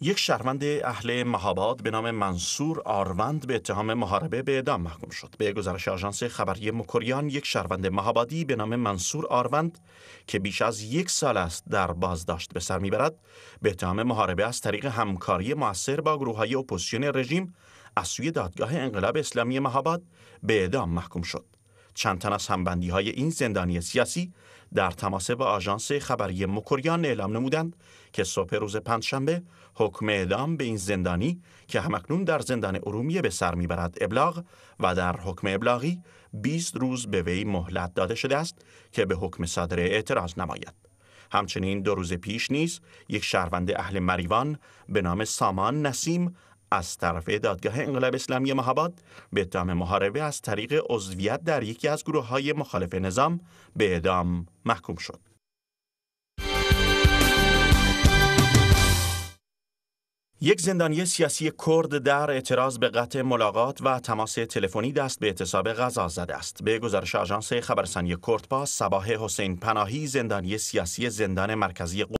یک شهروند اهل مهاباد به نام منصور آروند به اتهام محاربه به اعدام محکوم شد. به گزارش آژانس خبری مکریان یک شهروند مهابادی به نام منصور آروند که بیش از یک سال است در بازداشت به سر میبرد به اتهام محاربه از طریق همکاری موثر با گروه های اپوزیسیون رژیم از سوی دادگاه انقلاب اسلامی مهاباد به اعدام محکوم شد. چند تن از همبندی های این زندانی سیاسی در تماس با آژانس خبری مکوریان اعلام نمودند که صبح روز پنجشنبه حکم اعدام به این زندانی که همکنون در زندان ارومیه به سر میبرد ابلاغ و در حکم ابلاغی 20 روز به وی مهلت داده شده است که به حکم صادره اعتراض نماید. همچنین دو روز پیش نیز یک شهروند اهل مریوان به نام سامان نسیم از طرف دادگاه انقلاب اسلامی مهاباد به اتهام محاربه از طریق عضویت در یکی از گروه های مخالف نظام به اعدام محکوم شد. یک زندانی سیاسی کرد در اعتراض به قطع ملاقات و تماس تلفنی دست به اعتصاب غذا زده است. به گزارش آژانس خبرسانی با سباه حسین پناهی زندانی سیاسی زندان مرکزی